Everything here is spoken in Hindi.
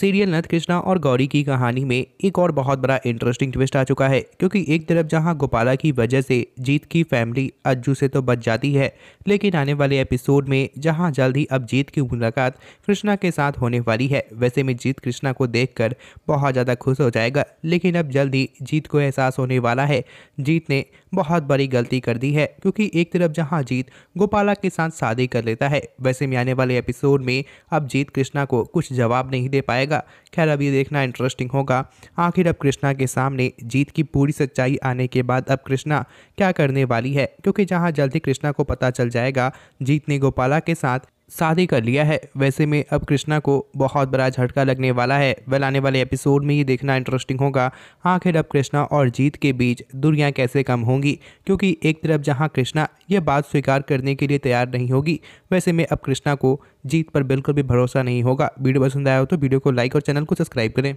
सीरियल नथ कृष्णा और गौरी की कहानी में एक और बहुत बड़ा इंटरेस्टिंग ट्विस्ट आ चुका है क्योंकि एक तरफ जहां गोपाला की वजह से जीत की फैमिली अज्जू से तो बच जाती है लेकिन आने वाले एपिसोड में जहां जल्द ही अब जीत की मुलाकात कृष्णा के साथ होने वाली है वैसे में जीत कृष्णा को देख बहुत ज़्यादा खुश हो जाएगा लेकिन अब जल्द ही जीत को एहसास होने वाला है जीत ने बहुत बड़ी गलती कर दी है क्योंकि एक तरफ जहाँ जीत गोपाला के साथ शादी कर लेता है वैसे में आने वाले एपिसोड में अब जीत कृष्णा को कुछ जवाब नहीं दे पाएगा जाएगा खैर अब ये देखना इंटरेस्टिंग होगा आखिर अब कृष्णा के सामने जीत की पूरी सच्चाई आने के बाद अब कृष्णा क्या करने वाली है क्योंकि जहाँ जल्दी कृष्णा को पता चल जाएगा जीत ने गोपाला के साथ शादी कर लिया है वैसे में अब कृष्णा को बहुत बड़ा झटका लगने वाला है वेल आने वाले एपिसोड में ये देखना इंटरेस्टिंग होगा आखिर अब कृष्णा और जीत के बीच दूरियाँ कैसे कम होंगी क्योंकि एक तरफ जहाँ कृष्णा यह बात स्वीकार करने के लिए तैयार नहीं होगी वैसे में अब कृष्णा को जीत पर बिल्कुल भी भरोसा नहीं होगा वीडियो पसंद आया हो तो वीडियो को लाइक और चैनल को सब्सक्राइब करें